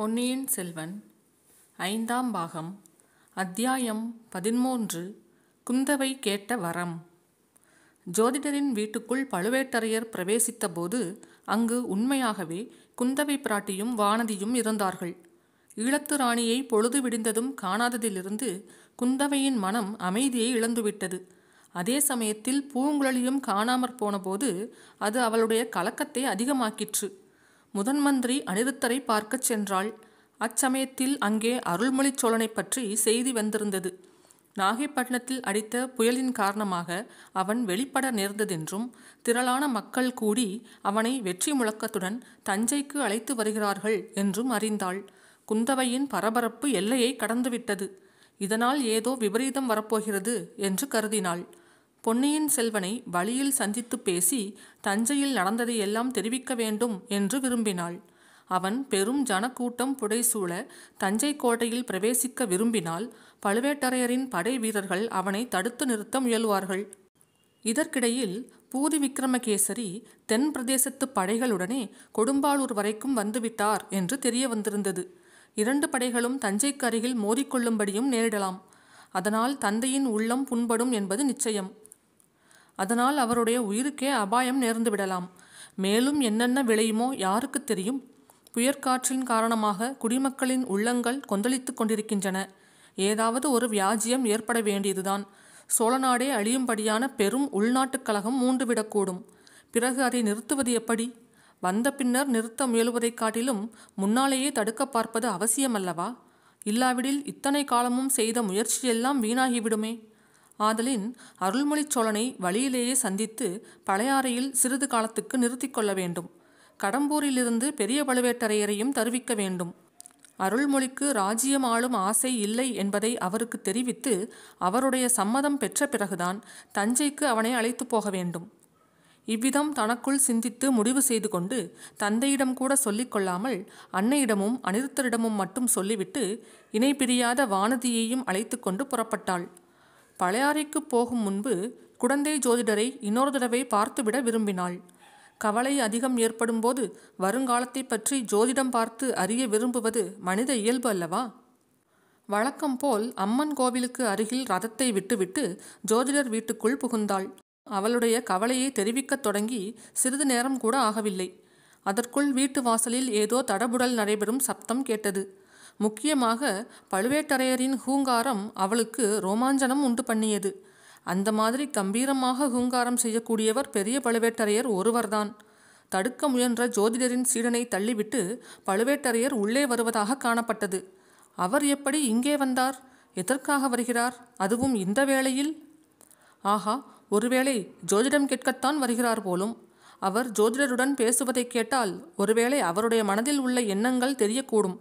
பொன்னியின் செல்வன் ஐந்தாம் பாகம் அத்தியாயம் பதிமூன்று குந்தவை கேட்ட வரம் ஜோதிடரின் வீட்டுக்குள் பழுவேட்டரையர் பிரவேசித்தபோது அங்கு உண்மையாகவே குந்தவை பிராட்டியும் வானதியும் இருந்தார்கள் ஈழத்து ராணியை பொழுது விடிந்ததும் காணாததிலிருந்து குந்தவையின் மனம் அமைதியை இழந்துவிட்டது அதே சமயத்தில் பூங்குழலியும் காணாமற் போனபோது அது அவளுடைய கலக்கத்தை அதிகமாக்கிற்று முதன் மந்திரி அனிருத்தரை பார்க்கச் சென்றாள் அச்சமயத்தில் அங்கே அருள்மொழி சோழனை பற்றி செய்தி வந்திருந்தது நாகைப்பட்டினத்தில் அடித்த புயலின் காரணமாக அவன் வெளிப்பட நேர்ந்ததென்றும் திரளான மக்கள் கூடி அவனை வெற்றி முழக்கத்துடன் தஞ்சைக்கு அழைத்து வருகிறார்கள் என்றும் அறிந்தாள் குந்தவையின் பரபரப்பு எல்லையை கடந்துவிட்டது இதனால் ஏதோ விபரீதம் வரப்போகிறது என்று கருதினாள் பொன்னியின் செல்வனை வழியில் சந்தித்து பேசி தஞ்சையில் நடந்ததையெல்லாம் தெரிவிக்க வேண்டும் என்று விரும்பினாள் அவன் பெரும் ஜனக்கூட்டம் புடைசூழ தஞ்சை கோட்டையில் பிரவேசிக்க விரும்பினால் பழுவேட்டரையரின் படை வீரர்கள் அவனை தடுத்து நிறுத்த முயல்வார்கள் இதற்கிடையில் பூதி விக்ரமகேசரி தென் பிரதேசத்து படைகளுடனே கொடும்பாளூர் வரைக்கும் வந்துவிட்டார் என்று தெரிய வந்திருந்தது இரண்டு படைகளும் தஞ்சைக்கு அருகில் மோதிக்கொள்ளும்படியும் நேரிடலாம் அதனால் தந்தையின் உள்ளம் புண்படும் என்பது நிச்சயம் அதனால் அவருடைய உயிருக்கே அபாயம் நேர்ந்து விடலாம் மேலும் என்னென்ன விளையுமோ யாருக்கு தெரியும் புயற்காற்றின் காரணமாக குடிமக்களின் உள்ளங்கள் கொந்தளித்து கொண்டிருக்கின்றன ஏதாவது ஒரு வியாஜியம் ஏற்பட வேண்டியதுதான் சோழநாடே அழியும்படியான பெரும் உள்நாட்டுக் கழகம் மூண்டுவிடக்கூடும் பிறகு அதை நிறுத்துவது எப்படி வந்த பின்னர் நிறுத்த முயலுவதைக் காட்டிலும் முன்னாலேயே தடுக்க பார்ப்பது அவசியமல்லவா இல்லாவிடில் இத்தனை காலமும் செய்த முயற்சியெல்லாம் வீணாகிவிடுமே ஆதலின் அருள்மொழி சோழனை வழியிலேயே சந்தித்து பழையாறையில் சிறிது காலத்துக்கு நிறுத்தி கொள்ள வேண்டும் கடம்பூரிலிருந்து பெரிய பழுவேட்டரையரையும் தருவிக்க வேண்டும் அருள்மொழிக்கு ராஜ்யம் ஆளும் ஆசை இல்லை என்பதை அவருக்கு தெரிவித்து அவருடைய சம்மதம் பெற்ற பிறகுதான் தஞ்சைக்கு அவனை அழைத்து போக வேண்டும் இவ்விதம் தனக்குள் சிந்தித்து முடிவு செய்து கொண்டு தந்தையிடம் கூட சொல்லிக்கொள்ளாமல் அன்னையிடமும் அனிருத்தரிடமும் மட்டும் சொல்லிவிட்டு இணை பிரியாத வானதியையும் அழைத்து கொண்டு புறப்பட்டாள் பழையாறைக்கு போகும் முன்பு குடந்தை ஜோதிடரை இன்னொரு தடவை பார்த்துவிட விரும்பினாள் கவலை அதிகம் ஏற்படும்போது வருங்காலத்தை பற்றி ஜோதிடம் பார்த்து அறிய விரும்புவது மனித இயல்பு அல்லவா வழக்கம் போல் அம்மன் கோவிலுக்கு அருகில் ரதத்தை விட்டுவிட்டு ஜோதிடர் வீட்டுக்குள் புகுந்தாள் அவளுடைய கவலையை தெரிவிக்கத் தொடங்கி சிறிது நேரம் கூட ஆகவில்லை அதற்குள் வீட்டு வாசலில் ஏதோ தடபுடல் நடைபெறும் சப்தம் கேட்டது முக்கியமாக பழுவேட்டரையரின் ஹூங்காரம் அவளுக்கு ரோமாஞ்சனம் உண்டு பண்ணியது அந்த மாதிரி கம்பீரமாக ஹூங்காரம் செய்யக்கூடியவர் பெரிய பழுவேட்டரையர் ஒருவர்தான் தடுக்க முயன்ற ஜோதிடரின் சீடனை தள்ளிவிட்டு பழுவேட்டரையர் உள்ளே வருவதாக காணப்பட்டது அவர் எப்படி இங்கே வந்தார் எதற்காக வருகிறார் அதுவும் இந்த வேளையில் ஆஹா ஒருவேளை ஜோதிடம் கேட்கத்தான் வருகிறார் போலும் அவர் ஜோதிடருடன் பேசுவதை கேட்டால் ஒருவேளை அவருடைய மனதில் உள்ள எண்ணங்கள் தெரியக்கூடும்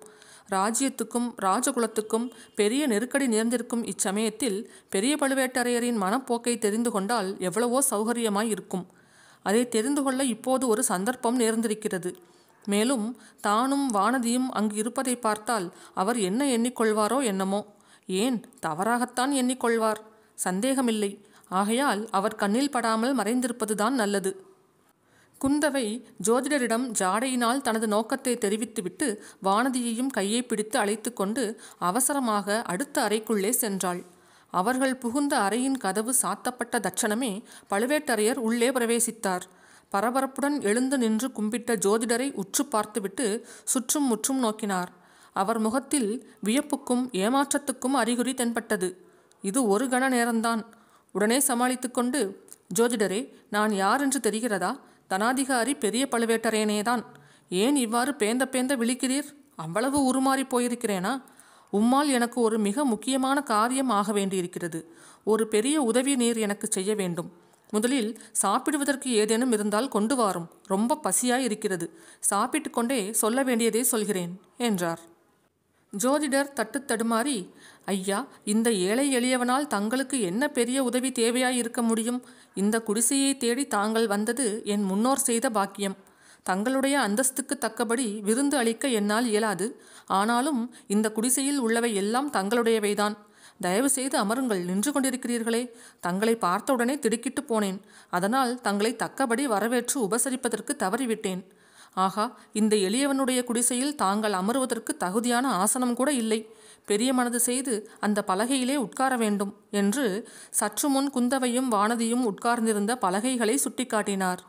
ராஜ்யத்துக்கும் ராஜகுலத்துக்கும் பெரிய நெருக்கடி நேர்ந்திருக்கும் இச்சமயத்தில் பெரிய பழுவேட்டரையரின் மனப்போக்கை தெரிந்து கொண்டால் எவ்வளவோ சௌகரியமாய் இருக்கும் அதை தெரிந்து கொள்ள இப்போது ஒரு சந்தர்ப்பம் நேர்ந்திருக்கிறது மேலும் தானும் வானதியும் அங்கு இருப்பதை பார்த்தால் அவர் என்ன எண்ணிக்கொள்வாரோ என்னமோ ஏன் தவறாகத்தான் எண்ணிக்கொள்வார் சந்தேகமில்லை ஆகையால் அவர் கண்ணில் படாமல் மறைந்திருப்பதுதான் நல்லது குந்தவை ஜோதிடரிடம் ஜாடையினால் தனது நோக்கத்தை தெரிவித்துவிட்டு வானதியையும் கையை பிடித்து அழைத்து கொண்டு அவசரமாக அடுத்த அறைக்குள்ளே சென்றாள் அவர்கள் புகுந்த அறையின் கதவு சாத்தப்பட்ட தட்சணமே பழுவேட்டரையர் உள்ளே பிரவேசித்தார் பரபரப்புடன் எழுந்து நின்று கும்பிட்ட ஜோதிடரை உற்று பார்த்துவிட்டு சுற்றும் முற்றும் நோக்கினார் அவர் முகத்தில் வியப்புக்கும் ஏமாற்றத்துக்கும் அறிகுறி தென்பட்டது இது ஒரு கண நேரம்தான் உடனே சமாளித்துக்கொண்டு ஜோதிடரே நான் யார் என்று தெரிகிறதா தனாதிகாரி பெரிய பழுவேட்டரையனேதான் ஏன் இவ்வாறு பேந்த பேந்த விழிக்கிறீர் அவ்வளவு உருமாறி போயிருக்கிறேனா உம்மால் எனக்கு ஒரு மிக முக்கியமான காரியம் ஆக வேண்டியிருக்கிறது ஒரு பெரிய உதவி நீர் எனக்கு செய்ய வேண்டும் முதலில் சாப்பிடுவதற்கு ஏதேனும் இருந்தால் கொண்டு வாரும் ரொம்ப பசியாய் இருக்கிறது சாப்பிட்டு கொண்டே சொல்ல வேண்டியதை சொல்கிறேன் என்றார் ஜோதிடர் தட்டு தடுமாறி ஐயா இந்த ஏழை எளியவனால் தங்களுக்கு என்ன பெரிய உதவி தேவையாயிருக்க முடியும் இந்த குடிசையை தேடி தாங்கள் வந்தது என் முன்னோர் செய்த பாக்கியம் தங்களுடைய அந்தஸ்துக்கு தக்கபடி விருந்து அளிக்க என்னால் இயலாது ஆனாலும் இந்த குடிசையில் உள்ளவை எல்லாம் தங்களுடையவைதான் தயவு செய்து அமருங்கள் நின்று கொண்டிருக்கிறீர்களே தங்களை பார்த்தவுடனே திடுக்கிட்டு போனேன் அதனால் தங்களை தக்கபடி வரவேற்று உபசரிப்பதற்கு தவறிவிட்டேன் ஆகா இந்த எளியவனுடைய குடிசையில் தாங்கள் அமருவதற்கு தகுதியான ஆசனம் கூட இல்லை பெரிய மனது செய்து அந்த பலகையிலே உட்கார வேண்டும் என்று சற்று முன் குந்தவையும் வானதியும் உட்கார்ந்திருந்த பலகைகளை சுட்டிக்காட்டினார்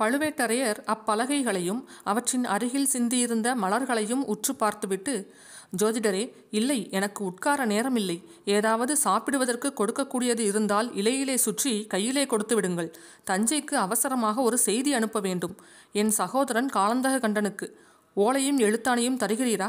பழுவேட்டரையர் அப்பலகைகளையும் அவற்றின் அருகில் சிந்தியிருந்த மலர்களையும் உற்று பார்த்துவிட்டு ஜோதிடரே இல்லை எனக்கு உட்கார நேரமில்லை ஏதாவது சாப்பிடுவதற்கு கொடுக்கக்கூடியது இருந்தால் இலையிலே சுற்றி கையிலே கொடுத்து விடுங்கள் தஞ்சைக்கு அவசரமாக ஒரு செய்தி அனுப்ப வேண்டும் என் சகோதரன் காலந்தக கண்டனுக்கு ஓலையும் எழுத்தானையும் தருகிறீரா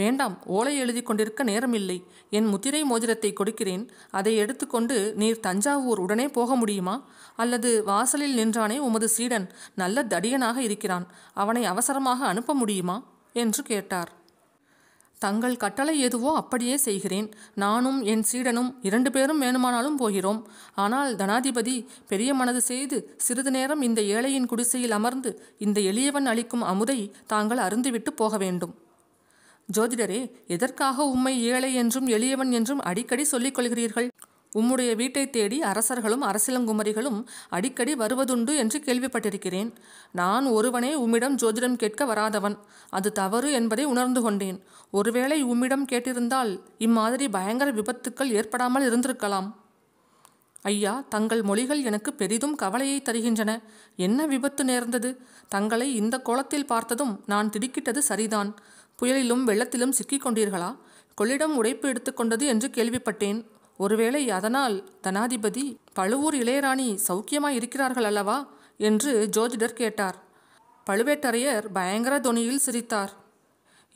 வேண்டாம் ஓலை எழுதி கொண்டிருக்க நேரமில்லை என் முத்திரை மோதிரத்தை கொடுக்கிறேன் அதை எடுத்துக்கொண்டு நீர் தஞ்சாவூர் உடனே போக முடியுமா அல்லது வாசலில் நின்றானே உமது சீடன் நல்ல தடியனாக இருக்கிறான் அவனை அவசரமாக அனுப்ப முடியுமா என்று கேட்டார் தங்கள் கட்டளை எதுவோ அப்படியே செய்கிறேன் நானும் என் சீடனும் இரண்டு பேரும் வேணுமானாலும் போகிறோம் ஆனால் தனாதிபதி பெரிய மனது செய்து சிறிது நேரம் இந்த ஏழையின் குடிசையில் அமர்ந்து இந்த எளியவன் அளிக்கும் அமுதை தாங்கள் அருந்துவிட்டு போக வேண்டும் ஜோதிடரே எதற்காக உம்மை ஏழை என்றும் எளியவன் என்றும் அடிக்கடி சொல்லிக் கொள்கிறீர்கள் உம்முடைய வீட்டை தேடி அரசர்களும் அரசிலங்குமரிகளும் அடிக்கடி வருவதுண்டு என்று கேள்விப்பட்டிருக்கிறேன் நான் ஒருவனே உம்மிடம் ஜோதிடம் கேட்க வராதவன் அது தவறு என்பதை உணர்ந்து கொண்டேன் ஒருவேளை உம்மிடம் கேட்டிருந்தால் இம்மாதிரி பயங்கர விபத்துக்கள் ஏற்படாமல் இருந்திருக்கலாம் ஐயா தங்கள் மொழிகள் எனக்கு பெரிதும் கவலையை தருகின்றன என்ன விபத்து நேர்ந்தது தங்களை இந்த கோலத்தில் பார்த்ததும் நான் திடுக்கிட்டது சரிதான் புயலிலும் வெள்ளத்திலும் சிக்கிக் கொண்டீர்களா கொள்ளிடம் உடைப்பு எடுத்துக்கொண்டது என்று கேள்விப்பட்டேன் ஒருவேளை அதனால் தனாதிபதி பழுவூர் இளையராணி சௌக்கியமாய் இருக்கிறார்கள் அல்லவா என்று ஜோதிடர் கேட்டார் பழுவேட்டரையர் பயங்கர தொனியில் சிரித்தார்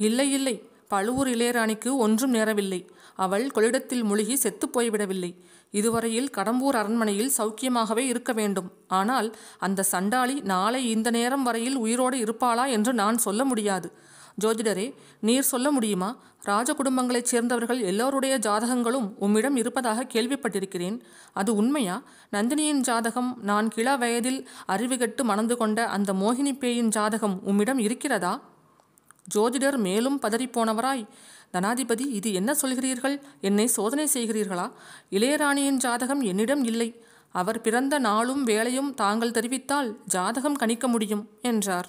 இல்லை இல்லை பழுவூர் இளையராணிக்கு ஒன்றும் நேரவில்லை அவள் கொள்ளிடத்தில் முழுகி செத்து போய்விடவில்லை இதுவரையில் கடம்பூர் அரண்மனையில் சௌக்கியமாகவே இருக்க வேண்டும் ஆனால் அந்த சண்டாளி நாளை இந்த நேரம் வரையில் உயிரோடு இருப்பாளா என்று நான் சொல்ல முடியாது ஜோதிடரே நீர் சொல்ல முடியுமா ராஜ குடும்பங்களைச் சேர்ந்தவர்கள் எல்லோருடைய ஜாதகங்களும் உம்மிடம் இருப்பதாக கேள்விப்பட்டிருக்கிறேன் அது உண்மையா நந்தினியின் ஜாதகம் நான் கிள வயதில் அறிவுகட்டு மணந்து கொண்ட அந்த மோகினி பேயின் ஜாதகம் உம்மிடம் இருக்கிறதா ஜோதிடர் மேலும் பதறிப்போனவராய் தனாதிபதி இது என்ன சொல்கிறீர்கள் என்னை சோதனை செய்கிறீர்களா இளையராணியின் ஜாதகம் என்னிடம் இல்லை அவர் பிறந்த நாளும் வேலையும் தாங்கள் தெரிவித்தால் ஜாதகம் கணிக்க முடியும் என்றார்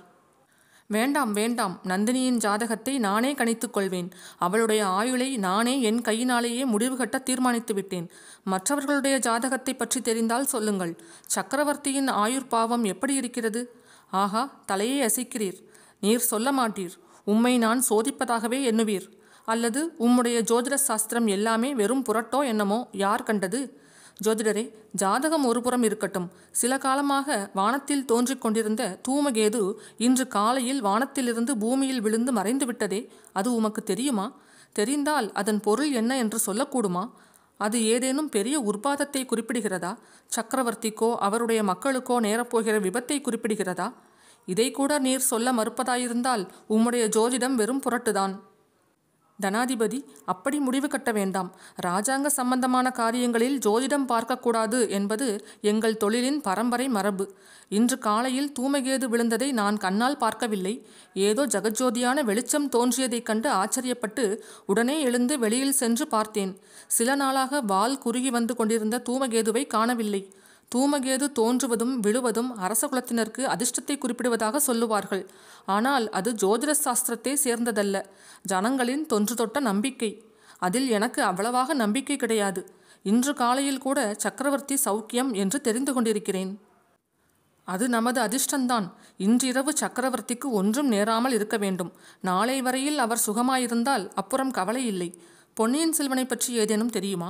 வேண்டாம் வேண்டாம் நந்தினியின் ஜாதகத்தை நானே கணித்துக் கொள்வேன் அவளுடைய ஆயுளை நானே என் கையினாலேயே முடிவு கட்ட தீர்மானித்து விட்டேன் மற்றவர்களுடைய ஜாதகத்தை பற்றி தெரிந்தால் சொல்லுங்கள் சக்கரவர்த்தியின் ஆயுர் பாவம் எப்படி இருக்கிறது ஆகா தலையை அசைக்கிறீர் நீர் சொல்ல மாட்டீர் உம்மை நான் சோதிப்பதாகவே எண்ணுவீர் அல்லது உம்முடைய ஜோதிட சாஸ்திரம் எல்லாமே வெறும் புரட்டோ என்னமோ யார் கண்டது ஜோதிடரே ஜாதகம் ஒருபுறம் இருக்கட்டும் சில காலமாக வானத்தில் தோன்றிக் கொண்டிருந்த தூமகேது இன்று காலையில் வானத்திலிருந்து பூமியில் விழுந்து மறைந்து விட்டதே அது உமக்கு தெரியுமா தெரிந்தால் அதன் பொருள் என்ன என்று சொல்லக்கூடுமா அது ஏதேனும் பெரிய உற்பாதத்தை குறிப்பிடுகிறதா சக்கரவர்த்திக்கோ அவருடைய மக்களுக்கோ நேரப்போகிற விபத்தை குறிப்பிடுகிறதா இதை கூட நீர் சொல்ல மறுப்பதாயிருந்தால் உம்முடைய ஜோதிடம் வெறும் புரட்டுதான் தனாதிபதி அப்படி முடிவு கட்ட வேண்டாம் ராஜாங்க சம்பந்தமான காரியங்களில் ஜோதிடம் பார்க்கக்கூடாது என்பது எங்கள் தொழிலின் பரம்பரை மரபு இன்று காலையில் தூமகேது விழுந்ததை நான் கண்ணால் பார்க்கவில்லை ஏதோ ஜகஜோதியான வெளிச்சம் தோன்றியதைக் கண்டு ஆச்சரியப்பட்டு உடனே எழுந்து வெளியில் சென்று பார்த்தேன் சில நாளாக வால் குறுகி வந்து கொண்டிருந்த தூமகேதுவை காணவில்லை தூமகேது தோன்றுவதும் விழுவதும் அரச குலத்தினருக்கு அதிர்ஷ்டத்தை குறிப்பிடுவதாக சொல்லுவார்கள் ஆனால் அது ஜோதிட சாஸ்திரத்தை சேர்ந்ததல்ல ஜனங்களின் தொன்று தொட்ட நம்பிக்கை அதில் எனக்கு அவ்வளவாக நம்பிக்கை கிடையாது இன்று காலையில் கூட சக்கரவர்த்தி சௌக்கியம் என்று தெரிந்து கொண்டிருக்கிறேன் அது நமது அதிர்ஷ்டந்தான் இன்றிரவு சக்கரவர்த்திக்கு ஒன்றும் நேராமல் இருக்க வேண்டும் நாளை வரையில் அவர் சுகமாயிருந்தால் அப்புறம் கவலை இல்லை பொன்னியின் செல்வனை பற்றி ஏதேனும் தெரியுமா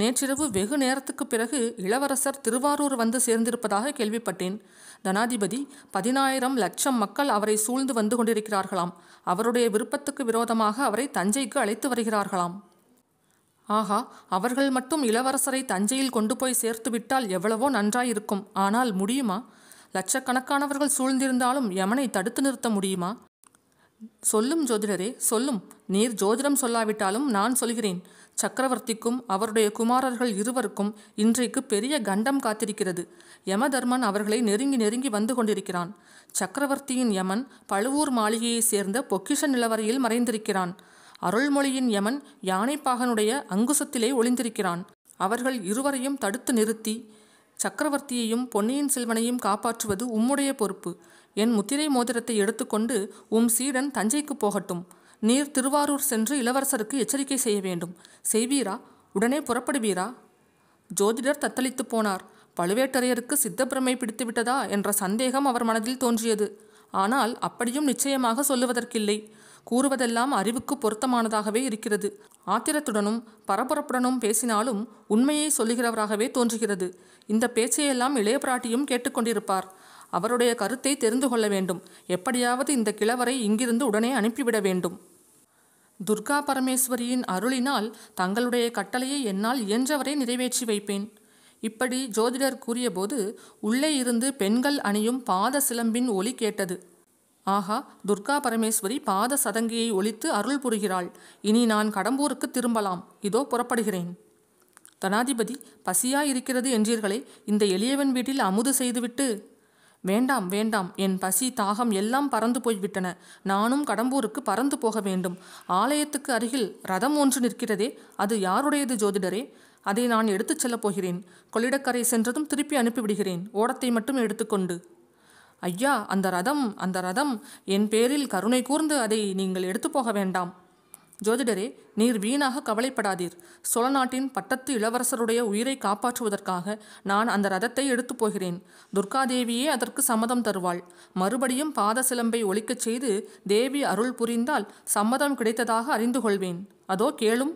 நேற்றிரவு வெகு நேரத்துக்கு பிறகு இளவரசர் திருவாரூர் வந்து சேர்ந்திருப்பதாக கேள்விப்பட்டேன் ஜனாதிபதி பதினாயிரம் லட்சம் மக்கள் அவரை சூழ்ந்து வந்து கொண்டிருக்கிறார்களாம் அவருடைய விருப்பத்துக்கு விரோதமாக அவரை தஞ்சைக்கு அழைத்து வருகிறார்களாம் ஆகா அவர்கள் மட்டும் இளவரசரை தஞ்சையில் கொண்டு போய் சேர்த்துவிட்டால் எவ்வளவோ நன்றாயிருக்கும் ஆனால் முடியுமா லட்சக்கணக்கானவர்கள் சூழ்ந்திருந்தாலும் யமனை தடுத்து நிறுத்த முடியுமா சொல்லும் ஜோதிடரே சொல்லும் நீர் ஜோதிடம் சொல்லாவிட்டாலும் நான் சொல்கிறேன் சக்கரவர்த்திக்கும் அவருடைய குமாரர்கள் இருவருக்கும் இன்றைக்கு பெரிய கண்டம் காத்திருக்கிறது யமதர்மன் அவர்களை நெருங்கி நெருங்கி வந்து கொண்டிருக்கிறான் சக்கரவர்த்தியின் யமன் பழுவூர் மாளிகையைச் சேர்ந்த பொக்கிஷ நிலவரையில் மறைந்திருக்கிறான் அருள்மொழியின் யமன் யானைப்பாகனுடைய அங்குசத்திலே ஒளிந்திருக்கிறான் அவர்கள் இருவரையும் தடுத்து நிறுத்தி சக்கரவர்த்தியையும் பொன்னியின் செல்வனையும் காப்பாற்றுவது உம்முடைய பொறுப்பு என் முத்திரை மோதிரத்தை எடுத்துக்கொண்டு உம் சீடன் தஞ்சைக்கு போகட்டும் நீர் திருவாரூர் சென்று இளவரசருக்கு எச்சரிக்கை செய்ய வேண்டும் செய்வீரா உடனே புறப்படுவீரா ஜோதிடர் தத்தளித்து போனார் பழுவேட்டரையருக்கு சித்தப்பிரமை பிடித்துவிட்டதா என்ற சந்தேகம் அவர் மனதில் தோன்றியது ஆனால் அப்படியும் நிச்சயமாக சொல்லுவதற்கில்லை கூறுவதெல்லாம் அறிவுக்கு பொருத்தமானதாகவே இருக்கிறது ஆத்திரத்துடனும் பரபரப்புடனும் பேசினாலும் உண்மையை சொல்லுகிறவராகவே தோன்றுகிறது இந்த பேச்சையெல்லாம் இளைய பிராட்டியும் கேட்டுக்கொண்டிருப்பார் அவருடைய கருத்தை தெரிந்து கொள்ள வேண்டும் எப்படியாவது இந்த கிழவரை இங்கிருந்து உடனே அனுப்பிவிட வேண்டும் துர்கா பரமேஸ்வரியின் அருளினால் தங்களுடைய கட்டளையை என்னால் இயன்றவரை நிறைவேற்றி வைப்பேன் இப்படி ஜோதிடர் கூறியபோது உள்ளே இருந்து பெண்கள் அணியும் பாத சிலம்பின் ஒலி கேட்டது ஆஹா துர்கா பரமேஸ்வரி பாத சதங்கியை ஒழித்து அருள் புரிகிறாள் இனி நான் கடம்பூருக்கு திரும்பலாம் இதோ புறப்படுகிறேன் தனாதிபதி பசியாயிருக்கிறது என்றீர்களே இந்த எளியவன் வீட்டில் அமுது செய்துவிட்டு வேண்டாம் வேண்டாம் என் பசி தாகம் எல்லாம் பறந்து போய்விட்டன நானும் கடம்பூருக்கு பறந்து போக வேண்டும் ஆலயத்துக்கு அருகில் ரதம் ஒன்று நிற்கிறதே அது யாருடையது ஜோதிடரே அதை நான் எடுத்துச் செல்லப் போகிறேன் கொள்ளிடக்கரை சென்றதும் திருப்பி அனுப்பிவிடுகிறேன் ஓடத்தை மட்டும் எடுத்துக்கொண்டு ஐயா அந்த ரதம் அந்த ரதம் என் பேரில் கருணை கூர்ந்து அதை நீங்கள் எடுத்து போக வேண்டாம் ஜோதிடரே நீர் வீணாக கவலைப்படாதீர் சோழ நாட்டின் பட்டத்து இளவரசருடைய உயிரை காப்பாற்றுவதற்காக நான் அந்த ரதத்தை எடுத்துப் போகிறேன் துர்காதேவியே அதற்கு சம்மதம் தருவாள் மறுபடியும் பாத சிலம்பை ஒழிக்கச் செய்து தேவி அருள் புரிந்தால் சம்மதம் கிடைத்ததாக அறிந்து கொள்வேன் அதோ கேளும்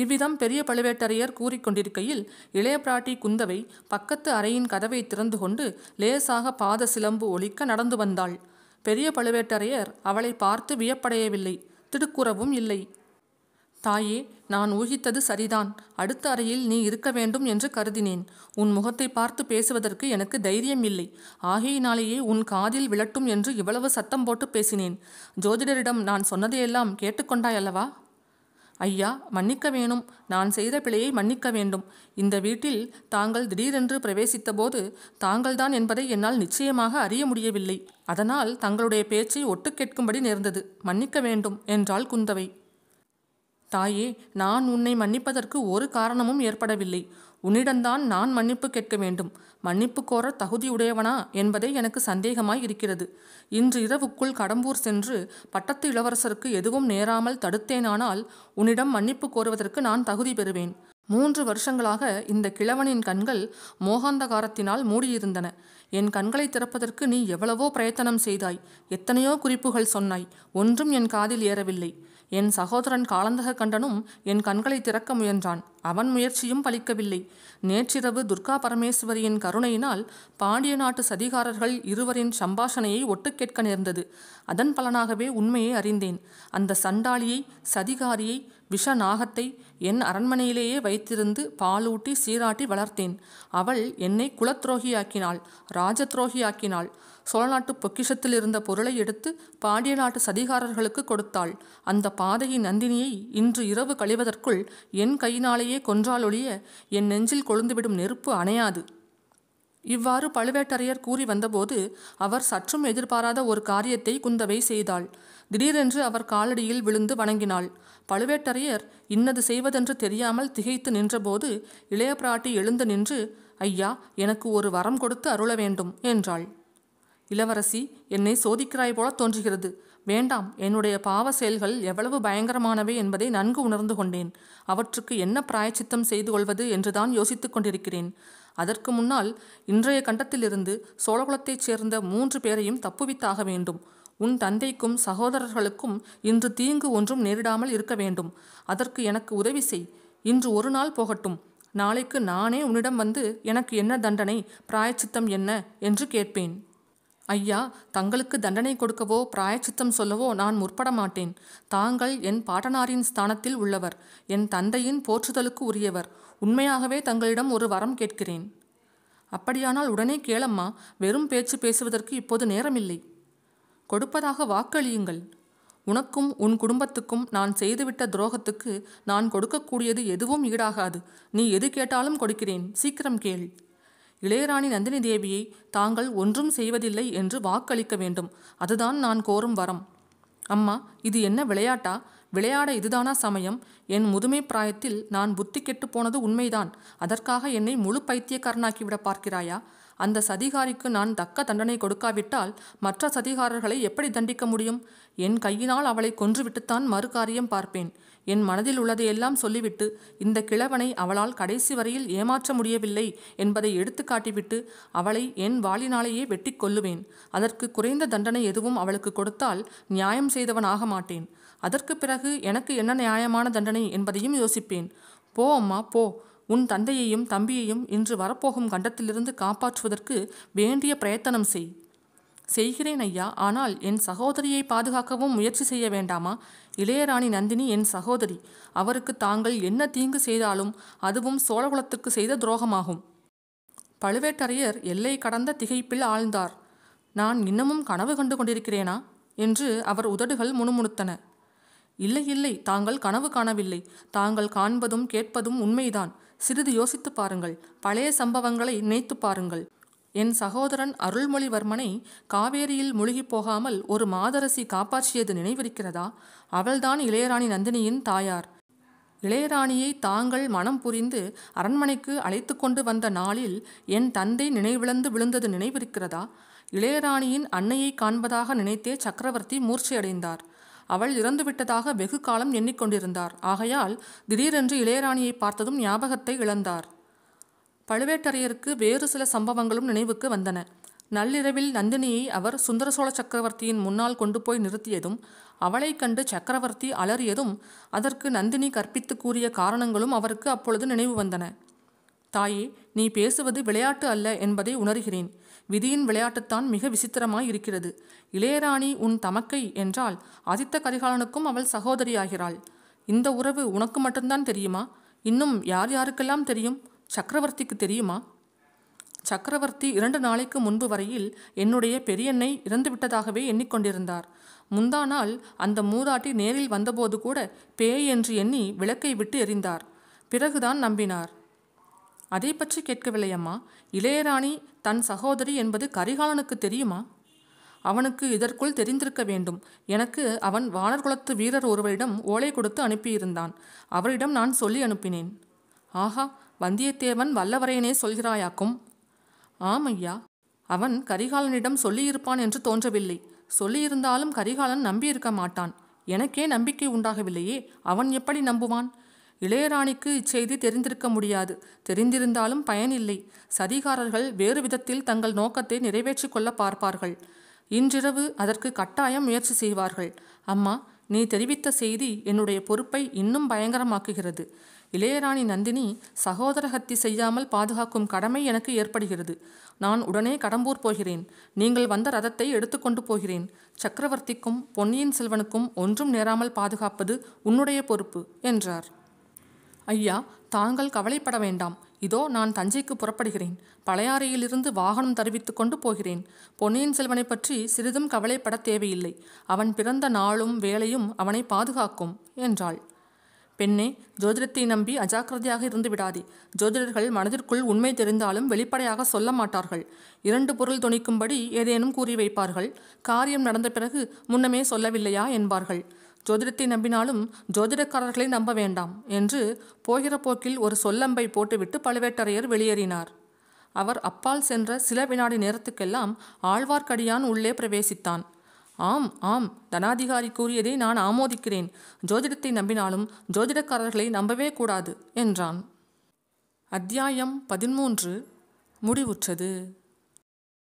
இவ்விதம் பெரிய பழுவேட்டரையர் கூறிக்கொண்டிருக்கையில் இளைய பிராட்டி குந்தவை பக்கத்து அறையின் கதவை திறந்து கொண்டு லேசாக பாத சிலம்பு ஒழிக்க நடந்து வந்தாள் பெரிய பழுவேட்டரையர் அவளை பார்த்து வியப்படையவில்லை திடுக்குறவும் இல்லை தாயே நான் ஊகித்தது சரிதான் அடுத்த அறையில் நீ இருக்க வேண்டும் என்று கருதினேன் உன் முகத்தை பார்த்து பேசுவதற்கு எனக்கு தைரியம் இல்லை ஆகையினாலேயே உன் காதில் விழட்டும் என்று இவ்வளவு சத்தம் போட்டு பேசினேன் ஜோதிடரிடம் நான் சொன்னதையெல்லாம் கேட்டுக்கொண்டாயல்லவா அல்லவா ஐயா மன்னிக்க வேணும் நான் செய்த பிழையை மன்னிக்க வேண்டும் இந்த வீட்டில் தாங்கள் திடீரென்று பிரவேசித்தபோது தாங்கள்தான் என்பதை என்னால் நிச்சயமாக அறிய முடியவில்லை அதனால் தங்களுடைய பேச்சை ஒட்டு கேட்கும்படி நேர்ந்தது மன்னிக்க வேண்டும் என்றாள் குந்தவை தாயே நான் உன்னை மன்னிப்பதற்கு ஒரு காரணமும் ஏற்படவில்லை உன்னிடம்தான் நான் மன்னிப்பு கேட்க வேண்டும் மன்னிப்பு கோர தகுதியுடையவனா என்பதே எனக்கு சந்தேகமாய் இருக்கிறது இன்று இரவுக்குள் கடம்பூர் சென்று பட்டத்து இளவரசருக்கு எதுவும் நேராமல் தடுத்தேனானால் உன்னிடம் மன்னிப்பு கோருவதற்கு நான் தகுதி பெறுவேன் மூன்று வருஷங்களாக இந்த கிழவனின் கண்கள் மோகாந்தகாரத்தினால் மூடியிருந்தன என் கண்களை திறப்பதற்கு நீ எவ்வளவோ பிரயத்தனம் செய்தாய் எத்தனையோ குறிப்புகள் சொன்னாய் ஒன்றும் என் காதில் ஏறவில்லை என் சகோதரன் காலந்தக கண்டனும் என் கண்களை திறக்க முயன்றான் அவன் முயற்சியும் பலிக்கவில்லை நேற்றிரவு துர்கா பரமேஸ்வரியின் கருணையினால் பாண்டிய நாட்டு சதிகாரர்கள் இருவரின் சம்பாஷணையை ஒட்டு கேட்க நேர்ந்தது அதன் பலனாகவே உண்மையை அறிந்தேன் அந்த சண்டாளியை சதிகாரியை விஷ நாகத்தை என் அரண்மனையிலேயே வைத்திருந்து பாலூட்டி சீராட்டி வளர்த்தேன் அவள் என்னை குலத்ரோகியாக்கினாள் ராஜ துரோகியாக்கினாள் சோழ நாட்டு பொக்கிஷத்தில் இருந்த பொருளை எடுத்து பாண்டிய நாட்டு சதிகாரர்களுக்கு கொடுத்தாள் அந்த பாதையின் நந்தினியை இன்று இரவு கழிவதற்குள் என் கையினாலேயே கொன்றாலொழிய என் நெஞ்சில் கொழுந்துவிடும் நெருப்பு அணையாது இவ்வாறு பழுவேட்டரையர் கூறி வந்தபோது அவர் சற்றும் எதிர்பாராத ஒரு காரியத்தை குந்தவை செய்தாள் திடீரென்று அவர் காலடியில் விழுந்து வணங்கினாள் பழுவேட்டரையர் இன்னது செய்வதென்று தெரியாமல் திகைத்து நின்றபோது இளைய பிராட்டி எழுந்து நின்று ஐயா எனக்கு ஒரு வரம் கொடுத்து அருள வேண்டும் என்றாள் இளவரசி என்னை சோதிக்கிறாய் போல தோன்றுகிறது வேண்டாம் என்னுடைய பாவ செயல்கள் எவ்வளவு பயங்கரமானவை என்பதை நன்கு உணர்ந்து கொண்டேன் அவற்றுக்கு என்ன பிராயச்சித்தம் செய்து கொள்வது என்றுதான் யோசித்துக் கொண்டிருக்கிறேன் அதற்கு முன்னால் இன்றைய கண்டத்திலிருந்து சோழகுலத்தைச் சேர்ந்த மூன்று பேரையும் தப்புவித்தாக வேண்டும் உன் தந்தைக்கும் சகோதரர்களுக்கும் இன்று தீங்கு ஒன்றும் நேரிடாமல் இருக்க வேண்டும் அதற்கு எனக்கு உதவி செய் இன்று ஒரு நாள் போகட்டும் நாளைக்கு நானே உன்னிடம் வந்து எனக்கு என்ன தண்டனை பிராயச்சித்தம் என்ன என்று கேட்பேன் ஐயா தங்களுக்கு தண்டனை கொடுக்கவோ பிராயச்சித்தம் சொல்லவோ நான் முற்பட மாட்டேன் தாங்கள் என் பாட்டனாரின் ஸ்தானத்தில் உள்ளவர் என் தந்தையின் போற்றுதலுக்கு உரியவர் உண்மையாகவே தங்களிடம் ஒரு வரம் கேட்கிறேன் அப்படியானால் உடனே கேளம்மா வெறும் பேச்சு பேசுவதற்கு இப்போது நேரமில்லை கொடுப்பதாக வாக்களியுங்கள் உனக்கும் உன் குடும்பத்துக்கும் நான் செய்துவிட்ட துரோகத்துக்கு நான் கொடுக்கக்கூடியது எதுவும் ஈடாகாது நீ எது கேட்டாலும் கொடுக்கிறேன் சீக்கிரம் கேள் இளையராணி நந்தினி தேவியை தாங்கள் ஒன்றும் செய்வதில்லை என்று வாக்களிக்க வேண்டும் அதுதான் நான் கோரும் வரம் அம்மா இது என்ன விளையாட்டா விளையாட இதுதானா சமயம் என் முதுமை பிராயத்தில் நான் புத்தி கெட்டு போனது உண்மைதான் அதற்காக என்னை முழு பைத்தியக்காரனாக்கிவிட பார்க்கிறாயா அந்த சதிகாரிக்கு நான் தக்க தண்டனை கொடுக்காவிட்டால் மற்ற சதிகாரர்களை எப்படி தண்டிக்க முடியும் என் கையினால் அவளை கொன்றுவிட்டுத்தான் மறு காரியம் பார்ப்பேன் என் மனதில் உள்ளதையெல்லாம் சொல்லிவிட்டு இந்த கிழவனை அவளால் கடைசி வரையில் ஏமாற்ற முடியவில்லை என்பதை எடுத்து காட்டிவிட்டு அவளை என் வாளினாலேயே வெட்டி கொல்லுவேன் அதற்கு குறைந்த தண்டனை எதுவும் அவளுக்கு கொடுத்தால் நியாயம் செய்தவனாக மாட்டேன் அதற்கு பிறகு எனக்கு என்ன நியாயமான தண்டனை என்பதையும் யோசிப்பேன் போ அம்மா போ உன் தந்தையையும் தம்பியையும் இன்று வரப்போகும் கண்டத்திலிருந்து காப்பாற்றுவதற்கு வேண்டிய பிரயத்தனம் செய் செய்கிறேன் ஐயா ஆனால் என் சகோதரியை பாதுகாக்கவும் முயற்சி செய்ய வேண்டாமா இளையராணி நந்தினி என் சகோதரி அவருக்கு தாங்கள் என்ன தீங்கு செய்தாலும் அதுவும் சோழகுலத்துக்கு செய்த துரோகமாகும் பழுவேட்டரையர் எல்லை கடந்த திகைப்பில் ஆழ்ந்தார் நான் இன்னமும் கனவு கண்டு கொண்டிருக்கிறேனா என்று அவர் உதடுகள் முணுமுணுத்தன இல்லை இல்லை தாங்கள் கனவு காணவில்லை தாங்கள் காண்பதும் கேட்பதும் உண்மைதான் சிறிது யோசித்து பாருங்கள் பழைய சம்பவங்களை நினைத்து பாருங்கள் என் சகோதரன் அருள்மொழிவர்மனை காவேரியில் முழுகிப் போகாமல் ஒரு மாதரசி காப்பாற்றியது நினைவிருக்கிறதா அவள்தான் இளையராணி நந்தினியின் தாயார் இளையராணியை தாங்கள் மனம் புரிந்து அரண்மனைக்கு அழைத்து கொண்டு வந்த நாளில் என் தந்தை நினைவிழந்து விழுந்தது நினைவிருக்கிறதா இளையராணியின் அன்னையை காண்பதாக நினைத்தே சக்கரவர்த்தி மூர்ச்சையடைந்தார் அவள் இறந்துவிட்டதாக வெகு காலம் எண்ணிக்கொண்டிருந்தார் ஆகையால் திடீரென்று இளையராணியை பார்த்ததும் ஞாபகத்தை இழந்தார் பழுவேட்டரையருக்கு வேறு சில சம்பவங்களும் நினைவுக்கு வந்தன நள்ளிரவில் நந்தினியை அவர் சுந்தர சோழ சக்கரவர்த்தியின் முன்னால் கொண்டு போய் நிறுத்தியதும் அவளை கண்டு சக்கரவர்த்தி அலறியதும் அதற்கு நந்தினி கற்பித்து கூறிய காரணங்களும் அவருக்கு அப்பொழுது நினைவு வந்தன தாயே நீ பேசுவது விளையாட்டு அல்ல என்பதை உணர்கிறேன் விதியின் விளையாட்டுத்தான் மிக விசித்திரமாய் இருக்கிறது இளையராணி உன் தமக்கை என்றால் ஆதித்த கரிகாலனுக்கும் அவள் சகோதரியாகிறாள் இந்த உறவு உனக்கு மட்டும்தான் தெரியுமா இன்னும் யார் யாருக்கெல்லாம் தெரியும் சக்கரவர்த்திக்கு தெரியுமா சக்கரவர்த்தி இரண்டு நாளைக்கு முன்பு வரையில் என்னுடைய பெரியண்ணை இறந்துவிட்டதாகவே எண்ணிக்கொண்டிருந்தார் முந்தா நாள் அந்த மூதாட்டி நேரில் வந்தபோது கூட பேய் என்று எண்ணி விளக்கை விட்டு எறிந்தார் பிறகுதான் நம்பினார் அதை பற்றி கேட்கவில்லை அம்மா இளையராணி தன் சகோதரி என்பது கரிகாலனுக்கு தெரியுமா அவனுக்கு இதற்குள் தெரிந்திருக்க வேண்டும் எனக்கு அவன் வானர்குலத்து வீரர் ஒருவரிடம் ஓலை கொடுத்து அனுப்பியிருந்தான் அவரிடம் நான் சொல்லி அனுப்பினேன் ஆஹா வந்தியத்தேவன் வல்லவரையனே சொல்கிறாயாக்கும் ஆம் ஐயா அவன் கரிகாலனிடம் சொல்லியிருப்பான் என்று தோன்றவில்லை சொல்லியிருந்தாலும் கரிகாலன் நம்பியிருக்க மாட்டான் எனக்கே நம்பிக்கை உண்டாகவில்லையே அவன் எப்படி நம்புவான் இளையராணிக்கு இச்செய்தி தெரிந்திருக்க முடியாது தெரிந்திருந்தாலும் பயனில்லை சதிகாரர்கள் வேறு விதத்தில் தங்கள் நோக்கத்தை நிறைவேற்றி கொள்ள பார்ப்பார்கள் இன்றிரவு அதற்கு கட்டாயம் முயற்சி செய்வார்கள் அம்மா நீ தெரிவித்த செய்தி என்னுடைய பொறுப்பை இன்னும் பயங்கரமாக்குகிறது இளையராணி நந்தினி சகோதர ஹத்தி செய்யாமல் பாதுகாக்கும் கடமை எனக்கு ஏற்படுகிறது நான் உடனே கடம்பூர் போகிறேன் நீங்கள் வந்த ரதத்தை எடுத்துக்கொண்டு போகிறேன் சக்கரவர்த்திக்கும் பொன்னியின் செல்வனுக்கும் ஒன்றும் நேராமல் பாதுகாப்பது உன்னுடைய பொறுப்பு என்றார் ஐயா தாங்கள் கவலைப்பட வேண்டாம் இதோ நான் தஞ்சைக்கு புறப்படுகிறேன் பழையாறையிலிருந்து வாகனம் தருவித்து கொண்டு போகிறேன் பொன்னியின் செல்வனை பற்றி சிறிதும் கவலைப்பட தேவையில்லை அவன் பிறந்த நாளும் வேலையும் அவனை பாதுகாக்கும் என்றாள் பெண்ணே ஜோதிடத்தை நம்பி அஜாக்கிரதையாக இருந்து விடாதே ஜோதிடர்கள் மனதிற்குள் உண்மை தெரிந்தாலும் வெளிப்படையாக சொல்ல மாட்டார்கள் இரண்டு பொருள் துணிக்கும்படி ஏதேனும் கூறி வைப்பார்கள் காரியம் நடந்த பிறகு முன்னமே சொல்லவில்லையா என்பார்கள் ஜோதிடத்தை நம்பினாலும் ஜோதிடக்காரர்களை நம்ப வேண்டாம் என்று போகிற போக்கில் ஒரு சொல்லம்பை போட்டுவிட்டு பழுவேட்டரையர் வெளியேறினார் அவர் அப்பால் சென்ற சில வினாடி நேரத்துக்கெல்லாம் ஆழ்வார்க்கடியான் உள்ளே பிரவேசித்தான் ஆம் ஆம் தனாதிகாரி கூறியதை நான் ஆமோதிக்கிறேன் ஜோதிடத்தை நம்பினாலும் ஜோதிடக்காரர்களை நம்பவே கூடாது என்றான் அத்தியாயம் பதிமூன்று முடிவுற்றது